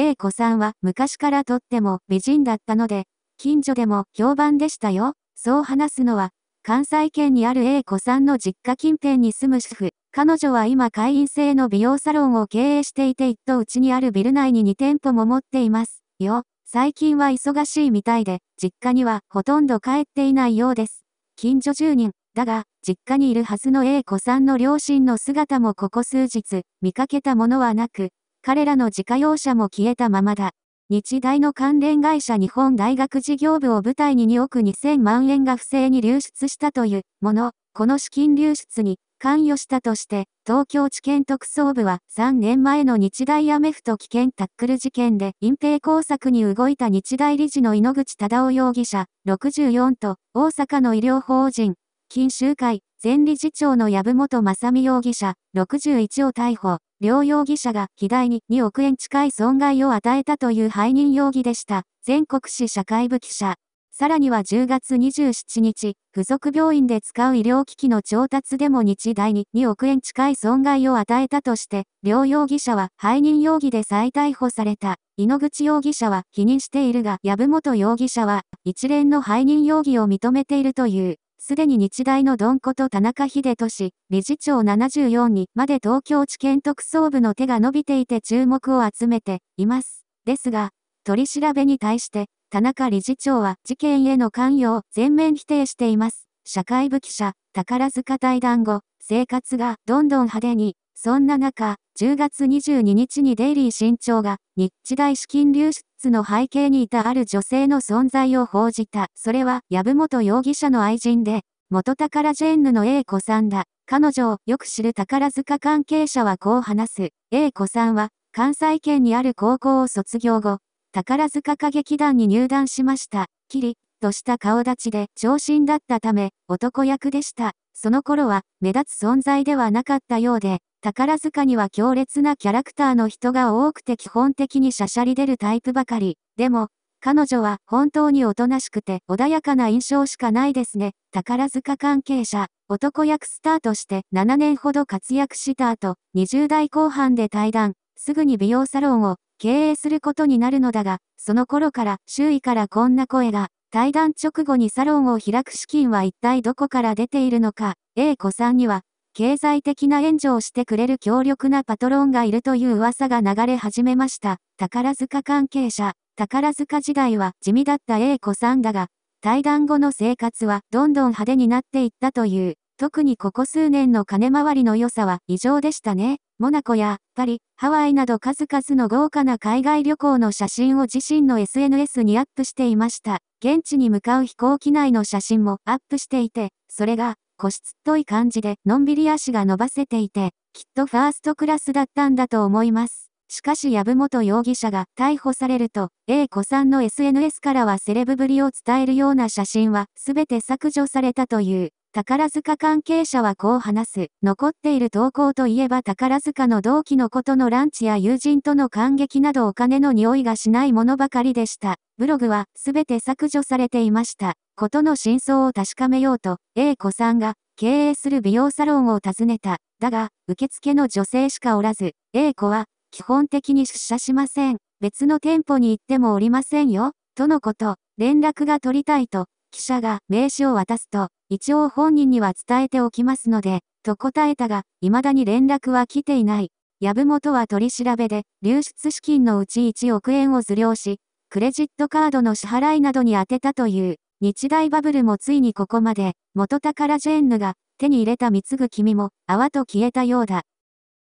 A 子さんは昔からとっても美人だったので、近所でも評判でしたよ。そう話すのは、関西圏にある A 子さんの実家近辺に住む主婦。彼女は今会員制の美容サロンを経営していて一等地にあるビル内に2店舗も持っています。よ。最近は忙しいみたいで、実家にはほとんど帰っていないようです。近所住人。だが、実家にいるはずの A 子さんの両親の姿もここ数日、見かけたものはなく、彼らの自家用車も消えたままだ。日大の関連会社日本大学事業部を舞台に2億2000万円が不正に流出したというもの、この資金流出に関与したとして、東京地検特捜部は3年前の日大アメフト危険タックル事件で隠蔽工作に動いた日大理事の井ノ口忠夫容疑者64と大阪の医療法人、金州会前理事長の籔本雅美容疑者61を逮捕。両容疑者が被害に2億円近い損害を与えたという背任容疑でした。全国市社会部記者。さらには10月27日、付属病院で使う医療機器の調達でも日大に2億円近い損害を与えたとして、両容疑者は背任容疑で再逮捕された。井ノ口容疑者は否認しているが、籔本容疑者は一連の背任容疑を認めているという。すでに日大のドンこと田中秀俊、理事長74にまで東京地検特捜部の手が伸びていて注目を集めています。ですが、取り調べに対して、田中理事長は事件への関与を全面否定しています。社会部記者、宝塚対談後、生活がどんどん派手に、そんな中、10月22日にデイリー新潮が、日大資金流出の背景にいたある女性の存在を報じた。それは、籔本容疑者の愛人で、元宝ジェンヌの A 子さんだ。彼女をよく知る宝塚関係者はこう話す。A 子さんは、関西圏にある高校を卒業後、宝塚歌劇団に入団しました。きり、とした顔立ちで長身だったため、男役でした。その頃は、目立つ存在ではなかったようで、宝塚には強烈なキャラクターの人が多くて基本的にしゃしゃり出るタイプばかり。でも、彼女は本当におとなしくて穏やかな印象しかないですね。宝塚関係者、男役スターとして7年ほど活躍した後、20代後半で退団、すぐに美容サロンを経営することになるのだが、その頃から周囲からこんな声が。対談直後にサロンを開く資金は一体どこから出ているのか、A 子さんには、経済的な援助をしてくれる強力なパトロンがいるという噂が流れ始めました。宝塚関係者、宝塚時代は地味だった A 子さんだが、対談後の生活はどんどん派手になっていったという。特にここ数年の金回りの良さは異常でしたね。モナコやパリ、ハワイなど数々の豪華な海外旅行の写真を自身の SNS にアップしていました。現地に向かう飛行機内の写真もアップしていて、それが、個室っぽい感じで、のんびり足が伸ばせていて、きっとファーストクラスだったんだと思います。しかし籔本容疑者が逮捕されると、A 子さんの SNS からはセレブぶりを伝えるような写真は全て削除されたという。宝塚関係者はこう話す。残っている投稿といえば宝塚の同期のことのランチや友人との感激などお金の匂いがしないものばかりでした。ブログは全て削除されていました。ことの真相を確かめようと、A 子さんが経営する美容サロンを訪ねた。だが、受付の女性しかおらず、A 子は基本的に出社しません。別の店舗に行ってもおりませんよ。とのこと。連絡が取りたいと、記者が名刺を渡すと、一応本人には伝えておきますので、と答えたが、未だに連絡は来ていない。籔本は取り調べで、流出資金のうち1億円を図領し、クレジットカードの支払いなどに充てたという、日大バブルもついにここまで、元宝ジェーンヌが手に入れた貢ぐ君も泡と消えたようだ。